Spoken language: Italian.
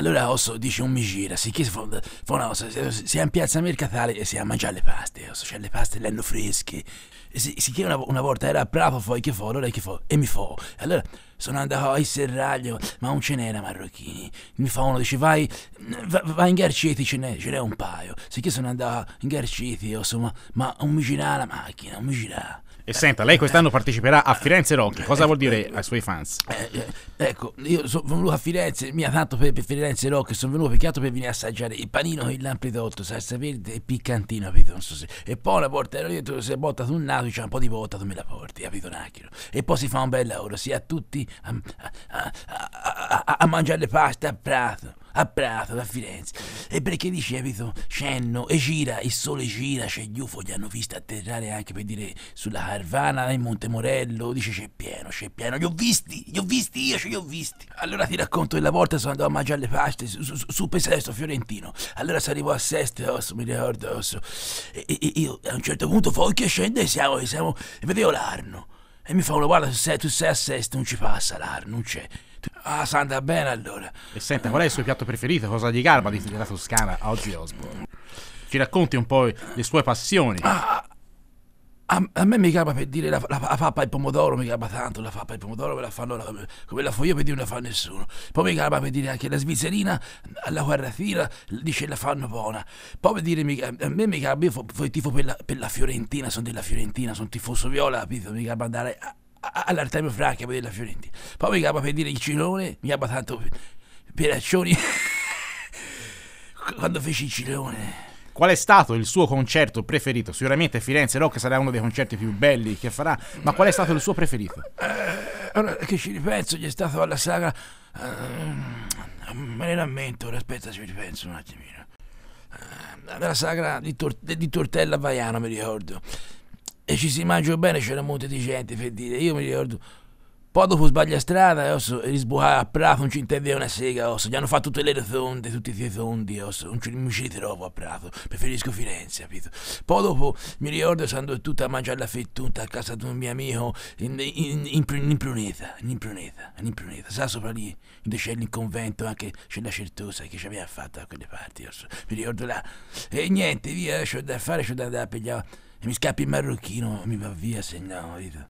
Allora osso dice un mi gira, si chiede, si, è in piazza mercatale e si è a mangiare le paste, osso, cioè le paste le hanno fresche. E si, si chiede una, una volta, era bravo, poi che fa, allora che fa, e mi fa. Allora sono andato al serraglio, ma non ce n'era marrocchini. Mi fa uno, dice vai, vai in Garciti, ce n'è, ce n'è un paio. Sicché sono andato in Garciti, insomma, ma non mi girà la macchina, un mi girà. E senta, lei quest'anno parteciperà a Firenze Rock, cosa vuol dire ai suoi fans? Eh, eh, ecco, io sono venuto a Firenze, mi ha tanto per, Firenze Rock, sono venuto peccato per venire a assaggiare il panino con il lampredotto, salsa verde e piccantino, capito? Non so se... E poi la porta ero io, se è bottato un naso, c'è un po' di botta, tu me la porti, capito? Un e poi si fa un bel lavoro, sia a tutti a, a, a, a mangiare le paste a Prato a Prato, da Firenze. E perché dicevi, scenno e gira, il sole gira, c'è gli UFO, li hanno visti atterrare anche per dire sulla Carvana, in Monte Morello, dice c'è pieno, c'è pieno, li ho visti, li ho visti io, ce li ho visti. Allora ti racconto della volta sono andato a mangiare le paste su, su, su Pesesto Fiorentino, allora se arrivo a Sesto, osso, oh, mi ricordo, osso. Oh, e, e, io a un certo punto poi che scende siamo, siamo, e vedevo l'Arno e mi fa uno, guarda, se tu sei a sesto non ci passa l'ar, non c'è. Ah, Sandra, bene allora. E senta, qual è il suo piatto preferito? Cosa gli garba di, della Toscana Oggi Osborne. Ci racconti un po' le sue passioni. Ah, a, a, me mi capa per dire la, la, la pappa al pomodoro, mi capa tanto la pappa al pomodoro, me la fanno la, come la foglio per dire non la fa nessuno. Poi mi capa per dire anche la svizzerina alla guardatina dice la fanno buona. Poi per dire, mi, a me mi capa, io fo, fo tifo per la, per la, Fiorentina, sono della Fiorentina, sono tifoso viola, capito? Mi capa andare all'Artemio Franca per vedere la Fiorentina. Poi mi capa per dire il Cilone, mi capa tanto per, per Accioni. Quando feci il Cilone qual è stato il suo concerto preferito? Sicuramente Firenze Rock sarà uno dei concerti più belli che farà, ma qual è stato il suo preferito? Eh, allora, che ci ripenso, gli è stato alla saga... Eh, mm, me ne rammento, aspetta, ci ripenso un attimino. Eh, alla sagra di, tor- di Tortella Vaiano, mi ricordo. E ci si mangia bene, c'era un monte di gente per dire. Io mi ricordo poi dopo sbaglia strada, eh, osso, e risbuca a Prato, non ci intende una sega, osso. Gli hanno fatto tutte le rotonde, tutti i tondi, osso. Non ci, mi ci ritrovo a Prato, preferisco Firenze, capito? Poi dopo mi ricordo sono tutta a mangiare la fettuta a casa di un mio amico in, in, in, in Pruneta, in Pruneta, in Pruneta. Sa sopra lì, dove c'è il convento, anche c'è la certosa che ci aveva fatto a quelle parti, osso. Mi ricordo là. E niente, via, c'ho da fare, c'ho da andare a pigliare. E mi scappi il marrocchino, mi va via se no, capito?